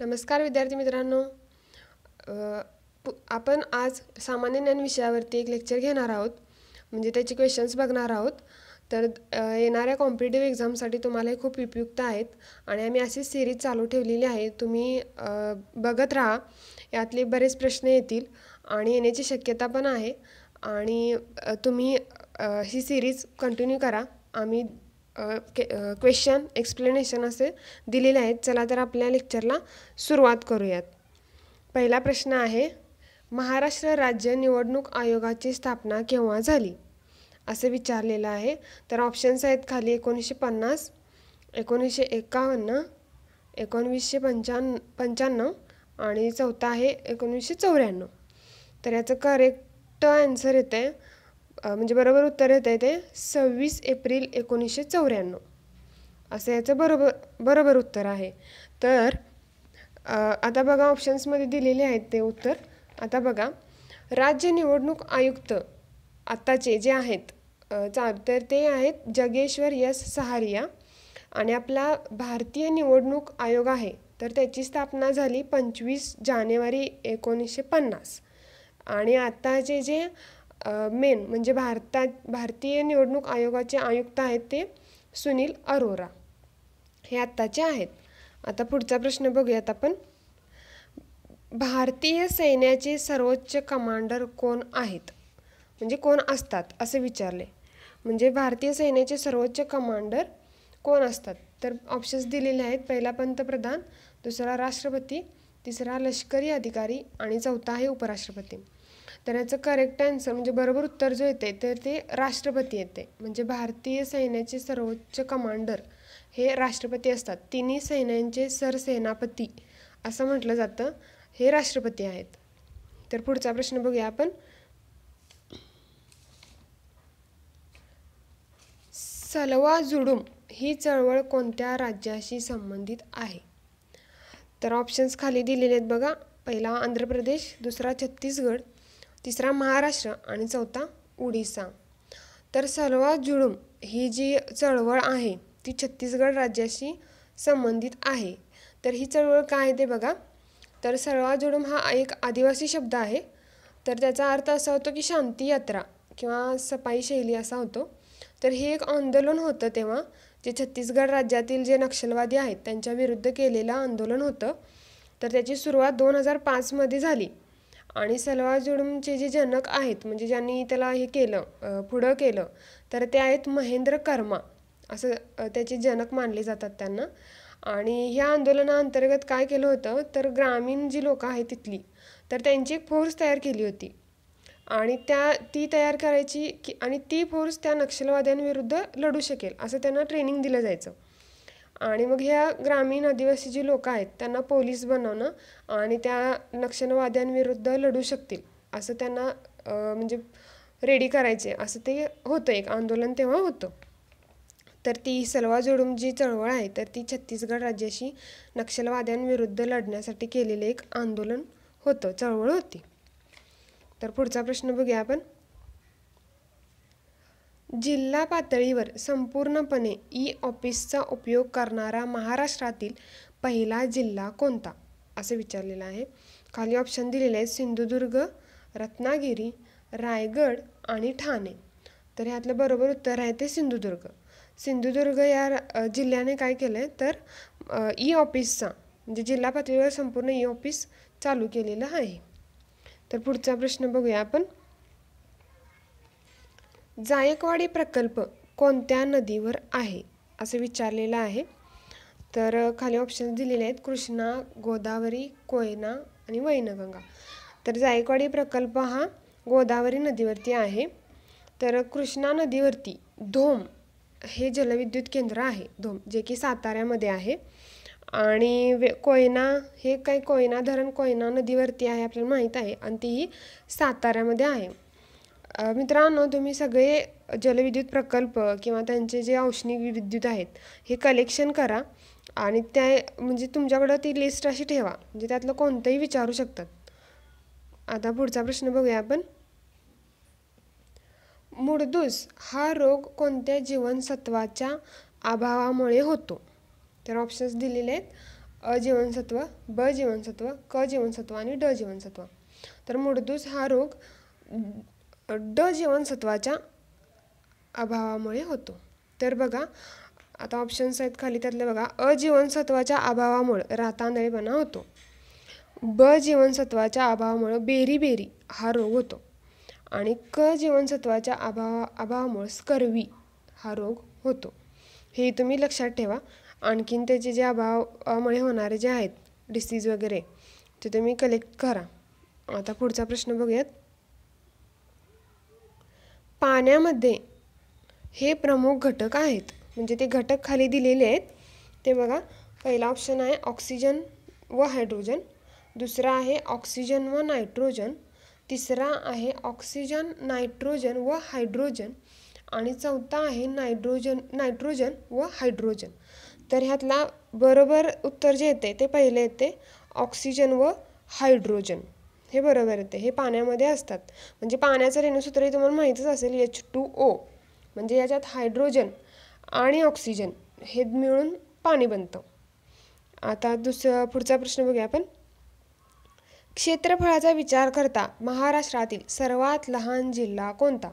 नमस्कार विद्यार्थी मित्रांनो आपण आज सामान्य ज्ञान विषयावरती एक लेक्चर घेणार आहोत म्हणजे त्याचे क्वेश्चन्स बघणार आहोत तर येणाऱ्या कॉम्पिटेटिव्ह एक्झामसाठी तुम्हाला हे खूप उपयुक्त आहेत आणि आम्ही अशी सिरीज चालू ठेवलेली आहे तुम्ही बघत राहा यातले बरेच प्रश्न येतील आणि येण्याची शक्यता पण आहे आणि तुम्ही ही सिरीज कंटिन्यू करा आम्ही क्वेश्चन एक्सप्लेनेशन असे दिलेले आहेत चला तर आपल्या लेक्चरला सुरुवात करूयात पहिला प्रश्न आहे महाराष्ट्र राज्य निवडणूक आयोगाची स्थापना केव्हा झाली असे विचारलेलं आहे तर ऑप्शन्स आहेत खाली एकोणीसशे पन्नास एकोणीसशे एकावन्न एकोणवीसशे पंच्या पंच्याण्णव आणि चौथा आहे एकोणीसशे चौऱ्याण्णव तर याचं करेक्ट आन्सर येतं आहे म्हणजे बरोबर उत्तर येत आहे ते सव्वीस एप्रिल एकोणीसशे चौऱ्याण्णव असं याचं बरोबर बरोबर उत्तर आहे तर आता बघा ऑप्शन्समध्ये दिलेले आहेत ते उत्तर आता बघा राज्य निवडणूक आयुक्त आत्ताचे जे आहेत चाल तर ते आहेत जगेश्वर यस सहारिया आणि आपला भारतीय निवडणूक आयोग आहे तर त्याची स्थापना झाली पंचवीस जानेवारी एकोणीसशे पन्नास आणि आत्ताचे जे मेन म्हणजे भारतात भारतीय निवडणूक आयोगाचे आयुक्त आहेत ते सुनील अरोरा हे आत्ताचे आहेत आता पुढचा प्रश्न बघूयात आपण भारतीय सैन्याचे सर्वोच्च कमांडर कोण आहेत म्हणजे कोण असतात असे विचारले म्हणजे भारतीय सैन्याचे सर्वोच्च कमांडर कोण असतात तर ऑप्शन्स दिलेले आहेत पहिला पंतप्रधान दुसरा राष्ट्रपती तिसरा लष्करी अधिकारी आणि चौथा आहे उपराष्ट्रपती तर याचं करेक्ट आन्सर म्हणजे बरोबर उत्तर जो येते तर ते राष्ट्रपती येते म्हणजे भारतीय सैन्याचे सर्वोच्च कमांडर हे राष्ट्रपती असतात तिन्ही सैन्यांचे सरसेनापती असं म्हटलं जातं हे राष्ट्रपती आहेत तर पुढचा प्रश्न बघूया आपण सलवा जुडूम ही चळवळ कोणत्या राज्याशी संबंधित आहे तर ऑप्शन्स खाली दिलेले आहेत बघा पहिला आंध्र प्रदेश दुसरा छत्तीसगड तिसरा महाराष्ट्र आणि चौथा उडीसा तर सलवा जुळूम ही जी चळवळ आहे ती छत्तीसगड राज्याशी संबंधित आहे तर ही चळवळ काय आहे ते बघा तर सलवा जुडूम हा एक आदिवासी शब्द आहे तर त्याचा अर्थ असा होतो की शांती यात्रा किंवा सफाई शैली असा होतो तर हे एक आंदोलन होतं तेव्हा जे छत्तीसगड राज्यातील जे नक्षलवादी आहेत त्यांच्या विरुद्ध केलेलं आंदोलन होतं तर त्याची सुरुवात दोन हजार पाचमध्ये झाली आणि सलवार जुडूमचे जे जनक आहेत म्हणजे ज्यांनी त्याला हे केलं पुढं केलं तर ते आहेत महेंद्र कर्मा असं त्याचे जनक मानले जातात त्यांना आणि ह्या आंदोलनाअंतर्गत काय केलं होतं तर ग्रामीण जी लोकं आहेत तिथली तर त्यांची एक फोर्स तयार केली होती आणि त्या ती तयार करायची की आणि ती फोर्स त्या नक्षलवाद्यांविरुद्ध लढू शकेल असं त्यांना ट्रेनिंग दिलं जायचं आणि मग ह्या ग्रामीण आदिवासी जी लोकं आहेत त्यांना पोलीस बनवणं आणि त्या नक्षलवाद्यांविरुद्ध लढू शकतील असं त्यांना म्हणजे रेडी करायचे असं ते होतं एक आंदोलन तेव्हा होतं तर ती सलवा जोडूम जी चळवळ आहे तर ती छत्तीसगड राज्याशी नक्षलवाद्यांविरुद्ध लढण्यासाठी केलेले एक आंदोलन होतं चळवळ होती तर पुढचा प्रश्न बघूया आपण जिल्हा पातळीवर संपूर्णपणे ई ऑफिसचा उपयोग करणारा महाराष्ट्रातील पहिला जिल्हा कोणता असं विचारलेलं आहे खाली ऑप्शन दिलेले आहेत सिंधुदुर्ग रत्नागिरी रायगड आणि ठाणे तर ह्यातलं बरोबर उत्तर आहे ते सिंधुदुर्ग सिंधुदुर्ग या जिल्ह्याने काय केलं आहे तर ई ऑफिसचा म्हणजे जिल्हा पातळीवर संपूर्ण ई ऑफिस चालू केलेलं आहे तर पुढचा प्रश्न बघूया आपण जायकवाडी प्रकल्प कोणत्या नदीवर आहे असं विचारलेलं आहे तर खाली ऑप्शन्स दिलेले आहेत कृष्णा गोदावरी कोयना आणि वैनगंगा तर जायकवाडी प्रकल्प हा गोदावरी नदीवरती आहे तर कृष्णा नदीवरती धोम हे जलविद्युत केंद्र आहे धोम जे की साताऱ्यामध्ये आहे आणि वे कोयना हे काही कोयना धरण कोयना नदीवरती आहे आपल्याला माहीत आहे आणि तीही साताऱ्यामध्ये आहे मित्रांनो तुम्ही सगळे जलविद्युत प्रकल्प किंवा त्यांचे जे औष्णिक विद्युत आहेत हे कलेक्शन करा आणि त्या म्हणजे तुमच्याकडं ती लिस्ट अशी ठेवा म्हणजे त्यातलं कोणतंही विचारू शकतात आता पुढचा प्रश्न बघूया आपण मुडदूस हा रोग कोणत्या जीवनसत्वाच्या अभावामुळे होतो तर ऑप्शन्स दिलेले आहेत अ जीवनसत्व ब जीवनसत्व क जीवनसत्व आणि ड जीवनसत्व तर मुडदूस हा रोग ड जीवनसत्वाच्या अभावामुळे होतो तर बघा आता ऑप्शन्स आहेत खाली त्यातले बघा अ जीवनसत्वाच्या अभावामुळे रातांदळेपणा होतो ब जीवनसत्वाच्या अभावामुळं बेरी बेरी हा रोग होतो आणि क जीवनसत्वाच्या अभावा अभावामुळं स्कर्वी हा रोग होतो हे तुम्ही लक्षात ठेवा आणखीन त्याचे जे अभावामुळे होणारे जे आहेत डिसीज वगैरे ते तुम्ही कलेक्ट करा आता पुढचा प्रश्न बघूयात पाण्यामध्ये हे प्रमुख घटक आहेत म्हणजे ते घटक खाली दिलेले आहेत ते बघा पहिला ऑप्शन आहे ऑक्सिजन व हायड्रोजन दुसरा आहे ऑक्सिजन व नायट्रोजन तिसरा आहे ऑक्सिजन नायट्रोजन व हायड्रोजन आणि चौथा आहे नायट्रोजन नायट्रोजन व हायड्रोजन तर ह्यातला बरोबर उत्तर जे येते ते पहिले येते ऑक्सिजन व हायड्रोजन हे बरोबर आहे ते हे पाण्यामध्ये असतात म्हणजे पाण्याचं रेणूसूत्रही तुम्हाला माहीतच असेल एच टू ओ म्हणजे याच्यात हायड्रोजन आणि ऑक्सिजन हे मिळून पाणी बनतं आता दुसरा पुढचा प्रश्न बघूया आपण क्षेत्रफळाचा विचार करता महाराष्ट्रातील सर्वात लहान जिल्हा कोणता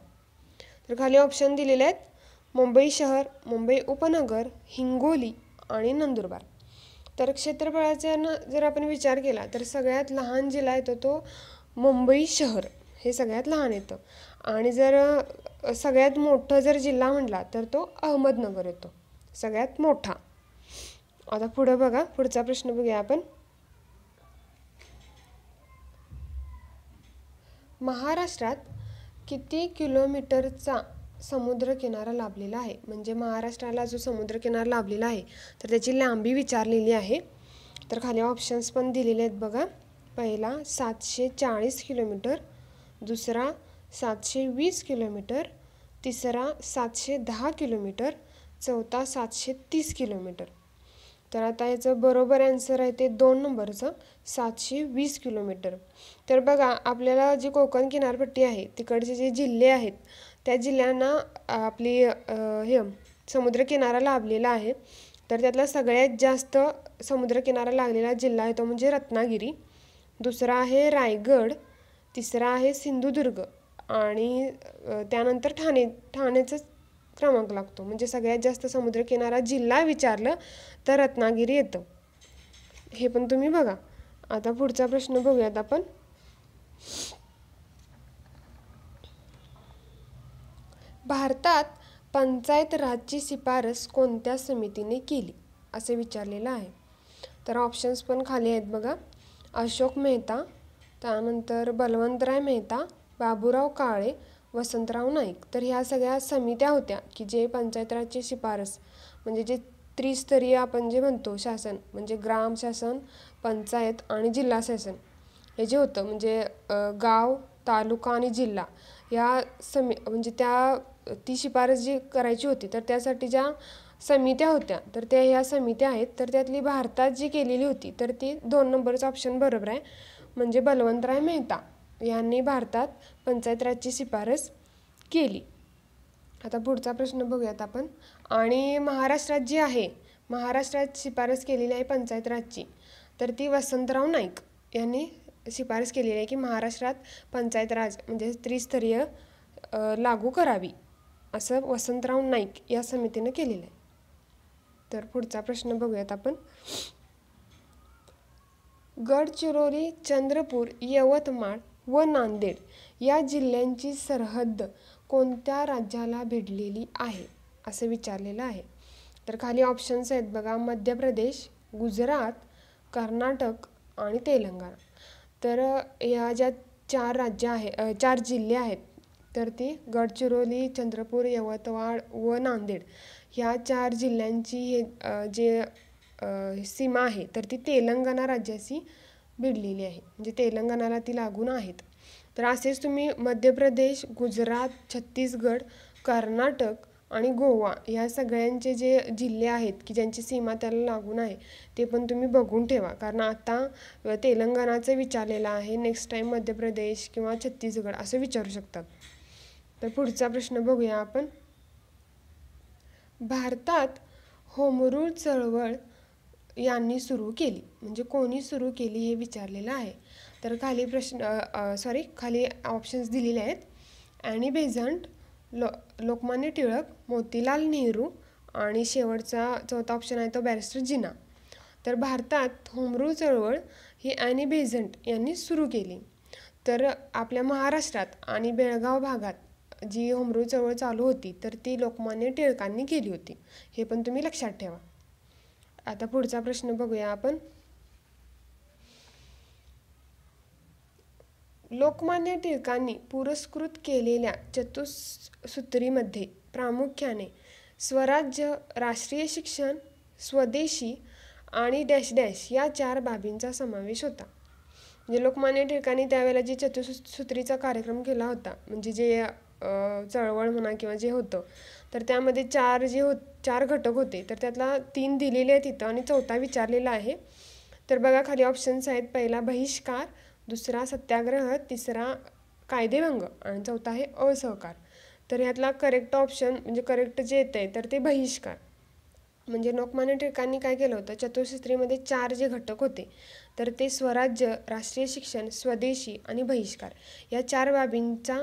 तर खाली ऑप्शन दिलेले आहेत मुंबई शहर मुंबई उपनगर हिंगोली आणि नंदुरबार तर क्षेत्रफळाच्यानं जर आपण विचार केला तर सगळ्यात लहान जिल्हा येतो तो मुंबई शहर हे सगळ्यात लहान येतं आणि जर सगळ्यात मोठं जर जिल्हा म्हटला तर तो अहमदनगर येतो सगळ्यात मोठा आता पुढं बघा पुढचा प्रश्न बघूया आपण महाराष्ट्रात किती किलोमीटरचा समुद्रकिनारा लाभलेला आहे म्हणजे महाराष्ट्राला जो समुद्रकिनारा लाभलेला आहे तर त्याची लांबी विचारलेली आहे तर खाली ऑप्शन्स पण दिलेले आहेत बघा पहिला सातशे चाळीस किलोमीटर दुसरा सातशे वीस किलोमीटर तिसरा सातशे दहा किलोमीटर चौथा सातशे तीस किलोमीटर तर आता याचं बरोबर ॲन्सर आहे ते दोन नंबरचं सातशे वीस किलोमीटर तर बघा आपल्याला जी कोकण किनारपट्टी आहे तिकडचे जे जिल्हे आहेत त्या जिल्ह्यांना आपली हे समुद्रकिनारा लाभलेला आहे तर त्यातला सगळ्यात जास्त समुद्रकिनारा लागलेला जिल्हा आहे तो म्हणजे रत्नागिरी दुसरा आहे रायगड तिसरा आहे सिंधुदुर्ग आणि त्यानंतर ठाणे ठाण्याचं क्रमांक लागतो म्हणजे सगळ्यात जास्त समुद्रकिनारा जिल्हा विचारलं तर रत्नागिरी येतं हे पण तुम्ही बघा आता पुढचा प्रश्न बघूयात आपण भारतात पंचायत राजची शिफारस कोणत्या समितीने केली असे विचारलेलं आहे तर ऑप्शन्स पण खाली आहेत बघा अशोक मेहता त्यानंतर बलवंतराय मेहता बाबूराव काळे वसंतराव नाईक तर ह्या सगळ्या समित्या होत्या की जे राजची शिफारस म्हणजे जे त्रिस्तरीय आपण जे म्हणतो शासन म्हणजे ग्राम शासन पंचायत आणि जिल्हा शासन हे जे होतं म्हणजे गाव तालुका आणि जिल्हा ह्या समि म्हणजे त्या ती शिफारस जी करायची होती तर त्यासाठी ज्या समित्या होत्या तर त्या ह्या समित्या आहेत तर त्यातली भारतात जी केलेली होती तर ती दोन नंबरचं ऑप्शन बरोबर आहे म्हणजे बलवंतराय मेहता यांनी भारतात पंचायत राजची शिफारस केली आता पुढचा प्रश्न बघूयात आपण आणि महाराष्ट्रात जी आहे महाराष्ट्रात शिफारस केलेली आहे पंचायत राजची तर ती वसंतराव नाईक यांनी शिफारस केलेली आहे की महाराष्ट्रात पंचायत राज म्हणजे त्रिस्तरीय लागू करावी असं वसंतराव नाईक या समितीनं केलेलं आहे तर पुढचा प्रश्न बघूयात आपण गडचिरोली चंद्रपूर यवतमाळ व नांदेड या जिल्ह्यांची सरहद्द कोणत्या राज्याला भिडलेली आहे असं विचारलेलं आहे तर खाली ऑप्शन्स आहेत बघा मध्य प्रदेश गुजरात कर्नाटक आणि तेलंगणा तर या ज्या चार राज्य आहे चार जिल्हे आहेत तर ती गडचिरोली चंद्रपूर यवतमाळ व नांदेड ह्या चार जिल्ह्यांची हे जे सीमा आहे तर ती तेलंगणा राज्याशी भिडलेली आहे म्हणजे तेलंगणाला ती लागून आहेत तर असेच तुम्ही मध्य प्रदेश गुजरात छत्तीसगड कर्नाटक आणि गोवा या सगळ्यांचे जे जिल्हे आहेत की ज्यांची सीमा त्याला लागून आहे ते पण तुम्ही बघून ठेवा कारण आता तेलंगणाचं विचारलेलं आहे नेक्स्ट टाईम मध्य प्रदेश किंवा छत्तीसगड असं विचारू शकतात तर पुढचा प्रश्न बघूया आपण भारतात होमरूळ चळवळ यांनी सुरू केली म्हणजे कोणी सुरू केली हे विचारलेलं आहे तर खाली प्रश्न सॉरी खाली ऑप्शन्स दिलेले आहेत ॲनी बेझंट लो लोकमान्य टिळक मोतीलाल नेहरू आणि शेवटचा चौथा ऑप्शन आहे तो बॅरिस्टर जिना तर भारतात होमरू चळवळ ही ॲनी बेझंट यांनी सुरू केली तर आपल्या महाराष्ट्रात आणि बेळगाव भागात जी होमरू चळवळ चालू होती तर ती लोकमान्य टिळकांनी केली होती हे पण तुम्ही लक्षात ठेवा आता पुढचा प्रश्न बघूया आपण लोकमान्य टिळकांनी पुरस्कृत केलेल्या चतुसूत्रीमध्ये प्रामुख्याने स्वराज्य राष्ट्रीय शिक्षण स्वदेशी आणि डॅश डॅश या चार बाबींचा समावेश होता म्हणजे लोकमान्य टिळकांनी त्यावेळेला जे चतुसूत्रीचा कार्यक्रम केला होता म्हणजे जे चळवळ म्हणा किंवा जे होतं तर त्यामध्ये चार जे हो चार घटक होते तर त्यातला तीन दिलेले आहेत तिथं आणि चौथा विचारलेला आहे तर बघा खाली ऑप्शन्स आहेत पहिला बहिष्कार दुसरा सत्याग्रह तिसरा कायदेभंग आणि चौथा आहे असहकार तर ह्यातला करेक्ट ऑप्शन म्हणजे करेक्ट जे येतं आहे तर ते बहिष्कार म्हणजे लोकमान्य टिळकांनी काय केलं होतं चतुःसूत्रीमध्ये चार जे घटक होते तर ते स्वराज्य राष्ट्रीय शिक्षण स्वदेशी आणि बहिष्कार या चार बाबींचा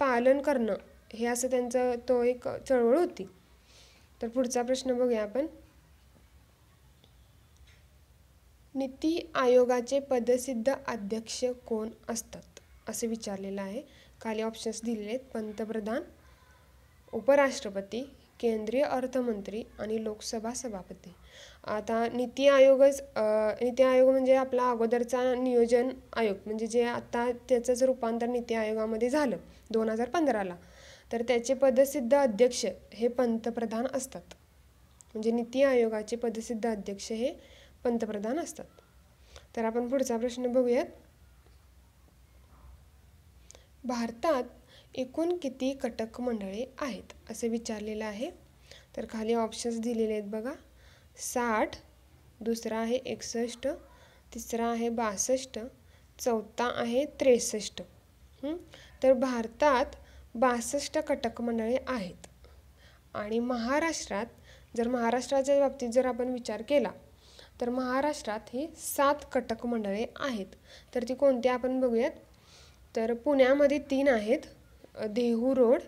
पालन करणं हे असं त्यांचं तो एक चळवळ होती तर पुढचा प्रश्न बघूया आपण नीती आयोगाचे पदसिद्ध अध्यक्ष कोण असतात असे विचारलेलं आहे खाली ऑप्शन्स दिलेले आहेत पंतप्रधान उपराष्ट्रपती केंद्रीय अर्थमंत्री आणि लोकसभा सभापती आता नीती आयोगच नीती आयोग म्हणजे आपला अगोदरचा नियोजन आयोग म्हणजे जे त्याचं त्याचंच रूपांतर नीती आयोगामध्ये झालं दोन हजार पंधराला तर त्याचे पदसिद्ध अध्यक्ष हे पंतप्रधान असतात म्हणजे नीती आयोगाचे पदसिद्ध अध्यक्ष हे पंतप्रधान असतात तर आपण पुढचा प्रश्न बघूयात भारतात एकूण किती कटक मंडळे आहेत असे विचारलेलं आहे तर खाली ऑप्शन्स दिलेले आहेत बघा साठ दुसरा आहे एकसष्ट तिसरा आहे बासष्ट चौथा आहे त्रेसष्ट तर भारतात बासष्ट कटक मंडळे आहेत आणि महाराष्ट्रात जर महाराष्ट्राच्या बाबतीत जर आपण विचार केला तर महाराष्ट्रात ही सात कटक मंडळे आहेत तर ती कोणती आपण बघूयात तर पुण्यामध्ये तीन आहेत देहू रोड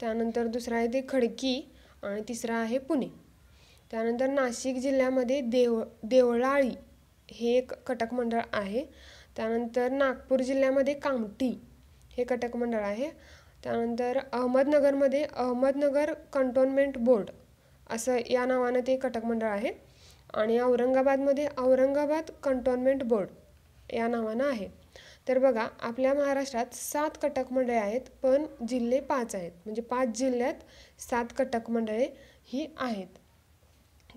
त्यानंतर दुसरा आहे ते खडकी आणि तिसरा आहे पुणे त्यानंतर नाशिक जिल्ह्यामध्ये देव देवळाळी हे एक कटक मंडळ आहे त्यानंतर नागपूर जिल्ह्यामध्ये कामटी हे कटक मंडळ आहे त्यानंतर अहमदनगरमध्ये अहमदनगर कंटोनमेंट बोर्ड असं या नावानं ते कटक मंडळ आहे आणि औरंगाबादमध्ये औरंगाबाद कंटोनमेंट बोर्ड या नावानं आहे तर बघा आपल्या महाराष्ट्रात सात कटक मंडळे आहेत पण जिल्हे पाच आहेत म्हणजे पाच जिल्ह्यात सात कटक मंडळे ही आहेत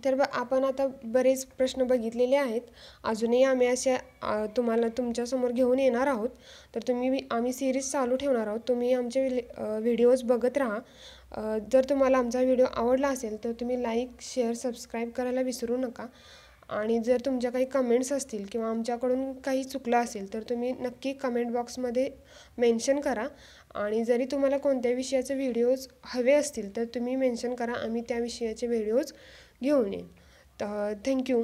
तर ब आपण आता बरेच प्रश्न बघितलेले आहेत अजूनही आम्ही अशा तुम्हाला तुमच्यासमोर घेऊन येणार आहोत तर तुम्ही आम्ही सिरीज चालू ठेवणार आहोत तुम्ही आमचे व्हिडिओज बघत राहा जर तुम्हाला आमचा व्हिडिओ आवडला असेल तर तुम्ही लाईक शेअर सबस्क्राईब करायला विसरू नका आणि जर तुमच्या काही कमेंट्स असतील किंवा आमच्याकडून काही चुकलं असेल तर तुम्ही नक्की कमेंट बॉक्समध्ये मेन्शन करा आणि जरी तुम्हाला कोणत्या विषयाचे व्हिडिओज हवे असतील तर तुम्ही मेन्शन करा आम्ही त्या विषयाचे व्हिडिओज घेऊन येईन तर थँक्यू